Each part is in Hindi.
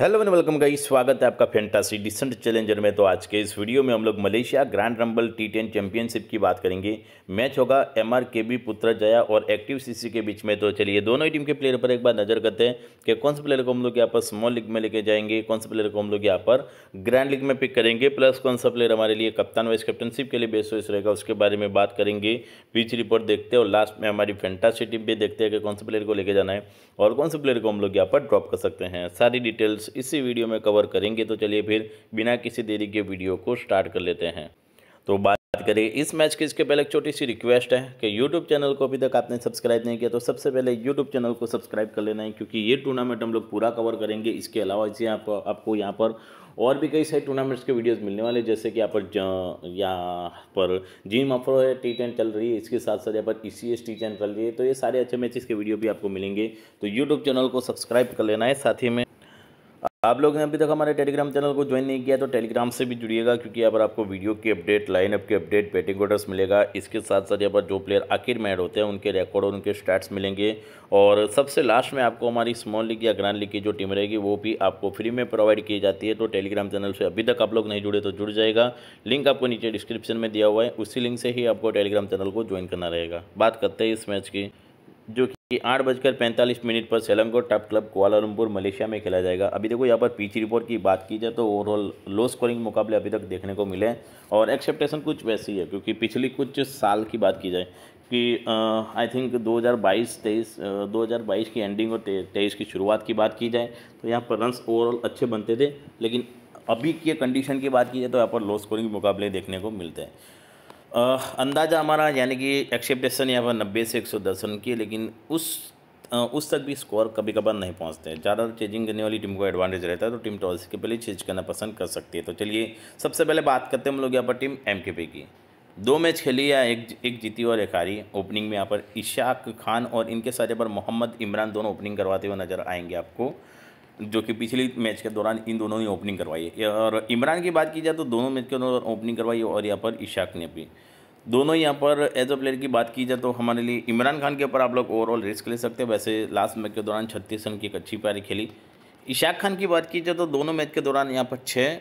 हेलो एंड वेलकम गाइस स्वागत है आपका फैंटासी डिसेंट चैलेंजर में तो आज के इस वीडियो में हम लोग Malaysia grand rumble T ten championship की बात करेंगे मैच होगा M R K B Jaya और एक्टिव सीसी के बीच में तो चलिए दोनों ही टीम के प्लेयर पर एक बार नजर करते हैं कि कौन से प्लेयर को हम लोग यहाँ पर स्मॉल लीग में लेके जाएंगे कौन से प्लेयर को हम लोग यहाँ पर ग्रैंड लीग में पिक करेंगे प्लस कौन सा प्लेयर हमारे लिए कप्तान वाइस कैप्टनशिप के लिए बेस्ट वॉइस रहेगा उसके बारे में बात करेंगे पिच रिपोर्ट देखते हैं और लास्ट में हमारी फैंटासी टीम भी देखते हैं कि कौन से प्लेयर को लेके जाना है और कौन से प्लेयर को हम लोग यहाँ पर ड्रॉप कर सकते हैं सारी डिटेल्स डिटेल्स इसी वीडियो में कवर करेंगे तो चलिए फिर बिना किसी देरी के वीडियो को स्टार्ट कर लेते हैं तो बात बात करें इस मैच की इसके पहले एक छोटी सी रिक्वेस्ट है कि यूट्यूब चैनल को अभी तक आपने सब्सक्राइब नहीं किया तो सबसे पहले यूट्यूब चैनल को सब्सक्राइब कर लेना है क्योंकि ये टूर्नामेंट हम लोग पूरा कवर करेंगे इसके अलावा इसे आप, आपको यहाँ पर और भी कई सारे टूर्नामेंट्स के वीडियोस मिलने वाले जैसे कि यहाँ पर यहाँ पर जीम अफरो है टी टेन चल रही है इसके साथ साथ यहाँ पर E C S T ten चल रही है तो ये सारे अच्छे मैचेस के वीडियो भी आपको मिलेंगे तो यूट्यूब चैनल को सब्सक्राइब कर लेना है साथ ही में आप लोग ने अभी तक हमारे टेलीग्राम चैनल को ज्वाइन नहीं किया तो टेलीग्राम से भी जुड़िएगा क्योंकि यहाँ पर आपको वीडियो की अपडेट लाइनअप की अपडेट बैटिंग ऑर्डर्स मिलेगा इसके साथ साथ यहाँ पर जो प्लेयर आखिर में ऐड होते हैं उनके रिकॉर्ड और उनके स्टैट्स मिलेंगे और सबसे लास्ट में आपको हमारी स्मॉल लीग या ग्रांड लीग की जो टीम रहेगी वो भी आपको फ्री में प्रोवाइड की जाती है तो टेलीग्राम चैनल से अभी तक आप लोग नहीं जुड़े तो जुड़ जाएगा लिंक आपको नीचे डिस्क्रिप्शन में दिया हुआ है उसी लिंक से ही आपको टेलीग्राम चैनल को ज्वाइन करना रहेगा बात करते हैं इस मैच की जो कि आठ बजकर पैंतालीस मिनट पर Selangor turf club Kuala Lumpur Malaysia में खेला जाएगा अभी देखो यहाँ पर पीच रिपोर्ट की बात की जाए तो ओवरऑल लो स्कोरिंग मुकाबले अभी तक देखने को मिले हैं और एक्सेप्टेशन कुछ वैसी है क्योंकि पिछली कुछ साल की बात की जाए कि आई थिंक 2022 23 2022 की एंडिंग और 23 की शुरुआत की बात की जाए तो यहाँ पर रन्स ओवरऑल अच्छे बनते थे लेकिन अभी के कंडीशन की बात की जाए तो यहाँ पर लो स्कोरिंग मुकाबले देखने को मिलते हैं अंदाज़ा हमारा यानी कि एक्सेप्टेशन यहाँ पर नब्बे से एक सौ दस रन की लेकिन उस उस तक भी स्कोर कभी कभार नहीं पहुंचते हैं ज़्यादा चेंजिंग करने वाली टीम को एडवांटेज रहता है तो टीम टॉस के पहले चेंज करना पसंद कर सकती है तो चलिए सबसे पहले बात करते हैं हम लोग यहाँ पर टीम एम की दो मैच खेली या एक एक जीती और एक हारी ओपनिंग में यहाँ पर इशाक खान और इनके साथ यहाँ पर मोहम्मद इमरान दोनों ओपनिंग करवाते हुए नजर आएंगे आपको जो कि पिछली मैच के दौरान इन दोनों ने ओपनिंग करवाई है और इमरान की बात की जाए तो दोनों मैच के दौरान ओपनिंग करवाई और यहाँ पर इशाक ने भी दोनों यहाँ पर एज अ प्लेयर की बात की जाए तो हमारे लिए इमरान खान के ऊपर आप लोग ओवरऑल रिस्क ले सकते हैं वैसे लास्ट मैच के दौरान छत्तीस रन की एक अच्छी पारी खेली इशाक खान की बात की जाए तो दोनों मैच के दौरान यहाँ पर छः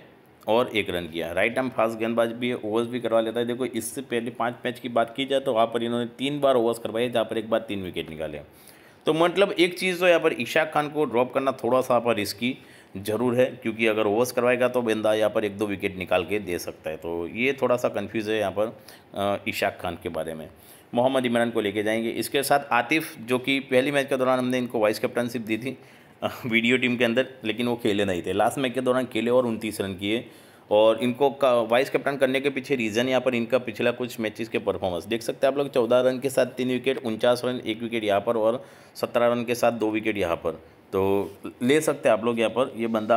और एक रन किया राइट आर्म फास्ट गेंदबाज भी है ओवर्स भी करवा लेता है देखो इससे पहले पाँच मैच की बात की जाए तो वहाँ पर इन्होंने तीन बार ओवर्स करवाए जहाँ पर एक बार तीन विकेट निकाले तो मतलब एक चीज़ तो यहाँ पर ईशा खान को ड्रॉप करना थोड़ा सा यहाँ पर रिस्की ज़रूर है क्योंकि अगर ओवर्स करवाएगा तो बंदा यहाँ पर एक दो विकेट निकाल के दे सकता है तो ये थोड़ा सा कन्फ्यूज़ है यहाँ पर ईशाक खान के बारे में मोहम्मद इमरान को लेके जाएंगे इसके साथ आतिफ जो कि पहली मैच के दौरान हमने इनको वाइस कैप्टनशिप दी थी वीडियो टीम के अंदर लेकिन वो खेले नहीं थे लास्ट मैच के दौरान खेले और उनतीस रन किए और इनको का वाइस कैप्टन करने के पीछे रीज़न यहाँ पर इनका पिछला कुछ मैचेस के परफॉर्मेंस देख सकते हैं आप लोग चौदह रन के साथ तीन विकेट उनचास रन एक विकेट यहाँ पर और सत्रह रन के साथ दो विकेट यहाँ पर तो ले सकते हैं आप लोग यहाँ पर ये बंदा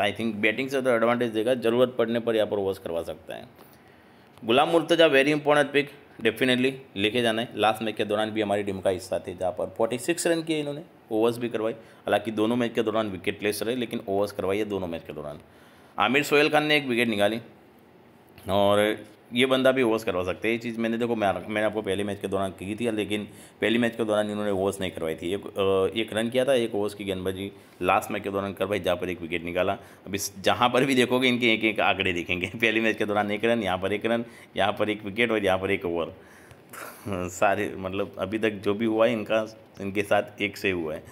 आई थिंक बैटिंग से तो एडवांटेज देगा ज़रूरत पड़ने पर यहाँ पर ओवर्स करवा सकता है Ghulam Murtaza very important pick definitely लेके जाना है लास्ट मैच के दौरान भी हमारी टीम का हिस्सा थे जहाँ पर फोर्टी सिक्स रन किए इन्होंने ओवर्स भी करवाई हालांकि दोनों मैच के दौरान विकेट लेस रहे लेकिन ओवर्स करवाई है दोनों मैच के दौरान आमिर सोहेल खान ने एक विकेट निकाली और ये बंदा भी ओवर्स करवा सकते हैं ये चीज़ मैंने देखो मैं मैंने आपको पहले मैच के दौरान की थी लेकिन पहले मैच के दौरान इन्होंने ओवर्स नहीं करवाई थी एक एक रन किया था एक ओवर्स की गेंदबाजी लास्ट मैच के दौरान करवाई जहाँ पर एक विकेट निकाला अभी जहाँ पर भी देखोगे इनके एक एक आंकड़े दिखेंगे पहले मैच के दौरान एक रन यहाँ पर एक रन यहाँ पर एक विकेट और यहाँ पर एक ओवर सारे मतलब अभी तक जो भी हुआ है इनका इनके साथ एक से हुआ है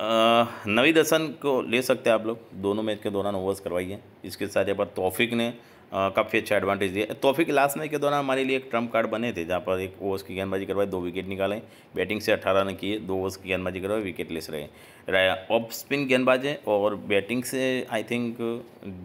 नवीद हसन को ले सकते हैं आप लोग दोनों मैच के दौरान ओवर्स करवाइए इसके साथ यहाँ पर तोफिक ने काफ़ी अच्छा एडवांटेज दिया तोफिक लास्ट मैच के दौरान हमारे लिए एक ट्रम्प कार्ड बने थे जहाँ पर एक ओवर्स की गेंदबाजी करवाई दो विकेट निकालें बैटिंग से अठारह रन किए दो ओवर्स की गेंदबाजी करवाई विकेट लेस रहे ऑफ स्पिन गेंदबाजे और बैटिंग से आई थिंक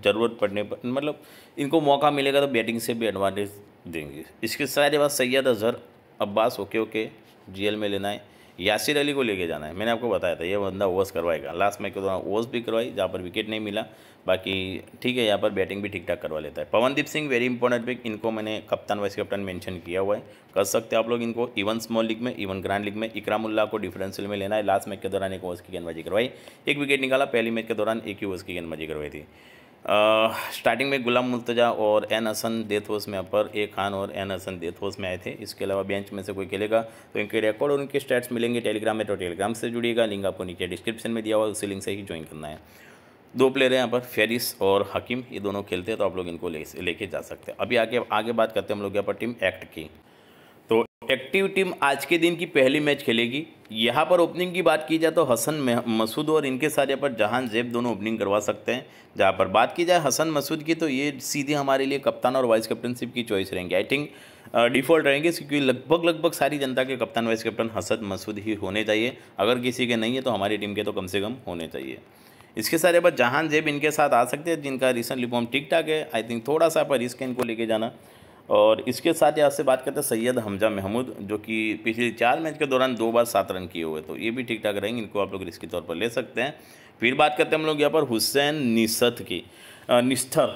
ज़रूरत पड़ने पर मतलब इनको मौका मिलेगा तो बैटिंग से भी एडवांटेज देंगे इसके साथ ये बात Syed Azhar Abbas okay okay GL में लेना है यासिर अली को लेके जाना है मैंने आपको बताया था ये बंदा ओवर्स करवाएगा लास्ट मैच के दौरान ओवर्स भी करवाई जहाँ पर विकेट नहीं मिला बाकी ठीक है यहाँ पर बैटिंग भी ठीक ठाक करवा लेता है Pavandeep Singh very important pick इनको मैंने कप्तान वाइस कैप्टन मेंशन किया हुआ है कर सकते हैं आप लोग इनको इवन स्मॉल लीग में इवन ग्रैंड लीग में इकरामुल्ला को डिफरेंशियल में लेना है लास्ट मैच के दौरान एक ओवर्स की गेंदबाजी करवाई एक विकेट निकाला पहली मैच के दौरान एक ही ओवर्स की गेंदबाजी करवाई थी स्टार्टिंग में गुलाम मुल्तजा और एन हसन डेथ में अपर ए खान और एन हसन डेथ में आए थे इसके अलावा बेंच में से कोई खेलेगा तो इनके रिकॉर्ड और उनके स्टैट्स मिलेंगे टेलीग्राम में तो टेलीग्राम से जुड़िएगा लिंक आपको नीचे डिस्क्रिप्शन में दिया हुआ उसी लिंक से ही ज्वाइन करना है दो प्लेयर हैं यहाँ पर फेरिस और हकीम ये दोनों खेलते हैं तो आप लोग इनको ले लेके जा सकते हैं अभी आगे आगे बात करते हैं हम लोग यहाँ पर टीम एक्ट की एक्टिव टीम आज के दिन की पहली मैच खेलेगी यहाँ पर ओपनिंग की बात की जाए तो हसन मसूद और इनके साथ यहाँ पर जहान जेब दोनों ओपनिंग करवा सकते हैं जहाँ पर बात की जाए हसन मसूद की तो ये सीधे हमारे लिए कप्तान और वाइस कैप्टनशिप की चॉइस रहेंगे आई थिंक डिफ़ॉल्ट रहेंगे क्योंकि लगभग लगभग सारी जनता के कप्तान वाइस कैप्टन हसन मसूद ही होने चाहिए अगर किसी के नहीं है तो हमारी टीम के तो कम से कम होने चाहिए इसके साथ यहाँ पर जहान जेब इनके साथ आ सकते हैं जिनका रिसेंटली फॉर्म ठीक ठाक है आई थिंक थोड़ा सा पर रिस्क इनको लेके जाना और इसके साथ यहाँ से बात करते हैं सैयद हमजा महमूद जो कि पिछले चार मैच के दौरान दो बार सात रन किए हुए तो ये भी ठीक ठाक रहेंगे इनको आप लोग रिस्क के तौर पर ले सकते हैं फिर बात करते हैं हम लोग यहाँ पर हुसैन निसत की निष्ठर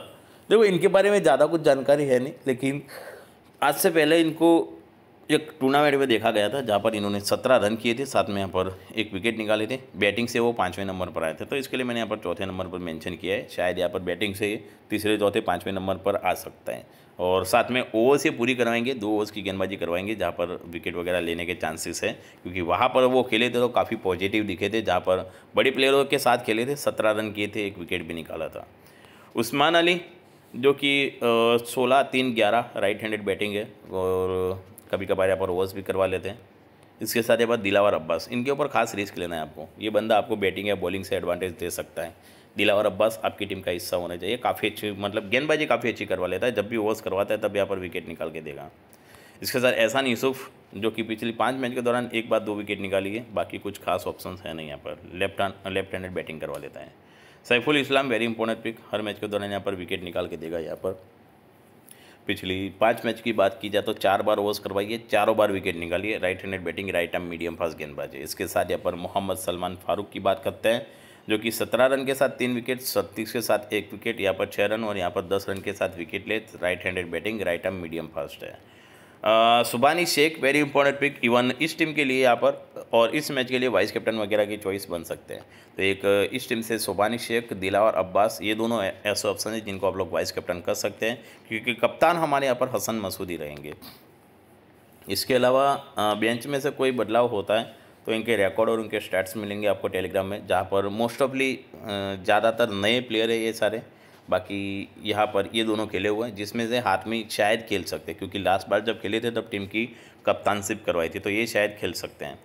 देखो इनके बारे में ज़्यादा कुछ जानकारी है नहीं लेकिन आज से पहले इनको एक टूर्नामेंट में देखा गया था जहाँ पर इन्होंने सत्रह रन किए थे साथ में यहाँ पर एक विकेट निकाले थे बैटिंग से वो पाँचवें नंबर पर आए थे तो इसके लिए मैंने यहाँ पर चौथे नंबर पर मेंशन किया है शायद यहाँ पर बैटिंग से तीसरे चौथे पाँचवें नंबर पर आ सकता है और साथ में ओवर से पूरी करवाएंगे दो ओवर्स की गेंदबाजी करवाएंगे जहाँ पर विकेट वगैरह लेने के चांसेस है क्योंकि वहाँ पर वो खेले थे तो काफ़ी पॉजिटिव दिखे थे जहाँ पर बड़े प्लेयरों के साथ खेले थे सत्रह रन किए थे एक विकेट भी निकाला था उस्मान अली जो कि सोलह तीन ग्यारह राइट हैंडेड बैटिंग है और कभी कभार यहाँ पर ओवर्स भी करवा लेते हैं इसके साथ यहाँ पर दिलावर अब्बास इनके ऊपर खास रिस्क लेना है आपको ये बंदा आपको बैटिंग या बॉलिंग से एडवांटेज दे सकता है दिलावर अब्बास आपकी टीम का हिस्सा होना चाहिए काफ़ी अच्छी मतलब गेंदबाजी काफ़ी अच्छी करवा लेता है जब भी ओवर्स करवाता है तब यहाँ पर विकेट निकाल के देगा इसके साथ एहसान यूसुफ जो कि पिछली पाँच मैच के दौरान एक बार दो विकेट निकाली है बाकी कुछ खास ऑप्शन है नहीं यहाँ पर लेफ्ट लेफ्ट हैंडेड बैटिंग करवा लेता है Saiful Islam very important pick हर मैच के दौरान यहाँ पर विकेट निकाल के देगा यहाँ पर पिछली पाँच मैच की बात की जाए तो चार बार ओवर्स करवाइए चारों बार विकेट निकालिए right handed batting right arm medium fast गेंदबाजी इसके साथ यहाँ पर मोहम्मद सलमान फारूक की बात करते हैं जो कि सत्रह रन के साथ तीन विकेट छत्तीस के साथ एक विकेट यहाँ पर छः रन और यहाँ पर दस रन के साथ विकेट ले right handed batting right arm medium fast है Subani Sheikh very important pick even इस टीम के लिए यहाँ पर और इस मैच के लिए वाइस कैप्टन वगैरह की चॉइस बन सकते हैं तो एक इस टीम से सुबानी शेख दिलावर अब्बास ये दोनों ऐसे ऑप्शन हैं जिनको आप लोग वाइस कैप्टन कर सकते हैं क्योंकि कप्तान हमारे यहाँ पर हसन मसूदी रहेंगे इसके अलावा बेंच में से कोई बदलाव होता है तो इनके रिकॉर्ड और उनके स्टैट्स मिलेंगे आपको टेलीग्राम में जहाँ पर मोस्ट ऑफली ज़्यादातर नए प्लेयर है ये सारे बाकी यहाँ पर ये दोनों खेले हुए हैं जिसमें से हाथ में शायद खेल सकते हैं क्योंकि लास्ट बार जब खेले थे तब टीम की कप्तानशिप करवाई थी तो ये शायद खेल सकते हैं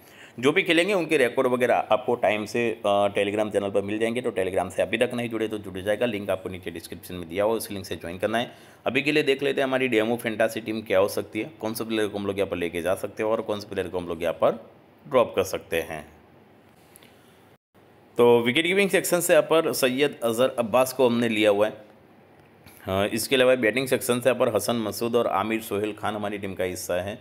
जो भी खेलेंगे उनके रिकॉर्ड वगैरह आपको टाइम से टेलीग्राम चैनल पर मिल जाएंगे तो टेलीग्राम से अभी तक नहीं जुड़े तो जुड़ जाएगा लिंक आपको नीचे डिस्क्रिप्शन में दिया हो उस लिंक से ज्वाइन करना है अभी के लिए देख लेते हैं हमारी डेमो फेंटासी टीम क्या हो सकती है कौन से प्लेयर को हम लोग यहाँ पर लेके जा सकते हैं और कौन से प्लेयर को हम लोग यहाँ पर ड्रॉप कर सकते हैं तो विकेट कीपिंग सेक्शन से यहाँ पर सैयद अज़हर अब्बास को हमने लिया हुआ है इसके अलावा बैटिंग सेक्शन से यहाँ पर हसन मसूद और आमिर सोहेल खान हमारी टीम का हिस्सा है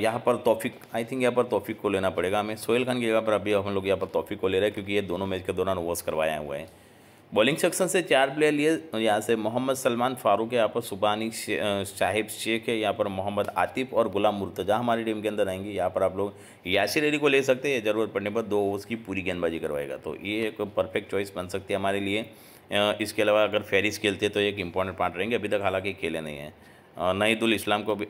यहाँ पर तोफिक आई थिंक यहाँ पर तोफिक को लेना पड़ेगा हमें सोहेल खान की जगह पर अभी हम लोग यहाँ पर तोफिक को ले रहे हैं क्योंकि ये दोनों मैच के दौरान ओवर्स करवाया हुआ है बॉलिंग सेक्शन से चार प्लेयर लिए तो यहाँ से मोहम्मद सलमान फारूक है यहाँ पर सुबानी शे, शाहिब शेख है यहाँ पर मोहम्मद आतिफ और गुलाम मुर्तजा हमारी टीम के अंदर आएंगे यहाँ पर आप लोग यासिर अली को ले सकते हैं ज़रूरत पड़ने पर दो ओवर्स की पूरी गेंदबाजी करवाएगा तो ये एक परफेक्ट चॉइस बन सकती है हमारे लिए इसके अलावा अगर फेरिस खेलते तो एक इंपॉर्टेंट पार्ट रहेंगे अभी तक हालांकि खेले नहीं हैं नईदुल इस्लाम को भी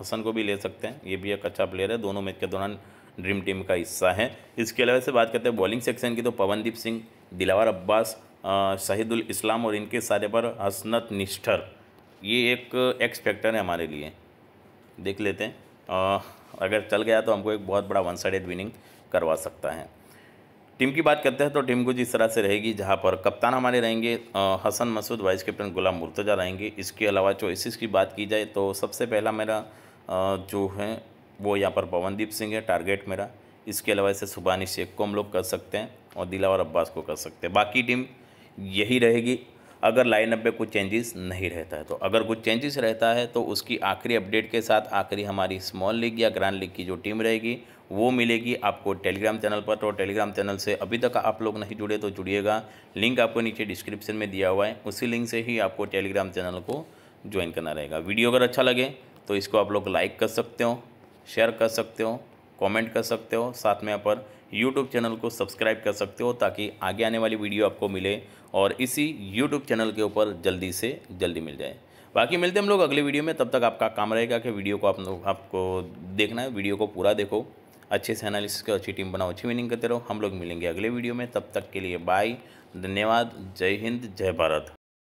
हसन को भी ले सकते हैं ये भी एक अच्छा प्लेयर है दोनों मैच के दौरान ड्रीम टीम का हिस्सा है इसके अलावा से बात करते हैं बॉलिंग सेक्शन की तो पवनदीप सिंह दिलावर अब्बास शहीदुल इस्लाम और इनके सारे पर हसनत निष्ठर ये एक एक्स फैक्टर है हमारे लिए देख लेते हैं आ, अगर चल गया तो हमको एक बहुत बड़ा वन साइडेड विनिंग करवा सकता है टीम की बात करते हैं तो टीम कुछ इस तरह से रहेगी जहाँ पर कप्तान हमारे रहेंगे हसन मसूद वाइस कैप्टन गुलाम मुर्तजा रहेंगे इसके अलावा चॉइसिस की बात की जाए तो सबसे पहला मेरा आ, जो है वो यहाँ पर पवनदीप सिंह है टारगेट मेरा इसके अलावा इसे सुबानी शेख को हम लोग कर सकते हैं और दिलावर अब्बास को कर सकते हैं बाकी टीम यही रहेगी अगर लाइनअप में कुछ चेंजेस नहीं रहता है तो अगर कुछ चेंजेस रहता है तो उसकी आखिरी अपडेट के साथ आखिरी हमारी स्मॉल लीग या ग्रैंड लीग की जो टीम रहेगी वो मिलेगी आपको टेलीग्राम चैनल पर तो टेलीग्राम चैनल से अभी तक आप लोग नहीं जुड़े तो जुड़िएगा लिंक आपको नीचे डिस्क्रिप्शन में दिया हुआ है उसी लिंक से ही आपको टेलीग्राम चैनल को ज्वाइन करना रहेगा वीडियो अगर अच्छा लगे तो इसको आप लोग लाइक कर सकते हो शेयर कर सकते हो कमेंट कर सकते हो साथ में यहाँ पर यूट्यूब चैनल को सब्सक्राइब कर सकते हो ताकि आगे आने वाली वीडियो आपको मिले और इसी यूट्यूब चैनल के ऊपर जल्दी से जल्दी मिल जाए बाकी मिलते हम लोग अगले वीडियो में तब तक आपका काम रहेगा कि वीडियो को आप आपको देखना है वीडियो को पूरा देखो अच्छे से एनालिसिस करो अच्छी टीम बनाओ अच्छी विनिंग करते रहो हम लोग मिलेंगे अगले वीडियो में तब तक के लिए बाय धन्यवाद जय हिंद जय भारत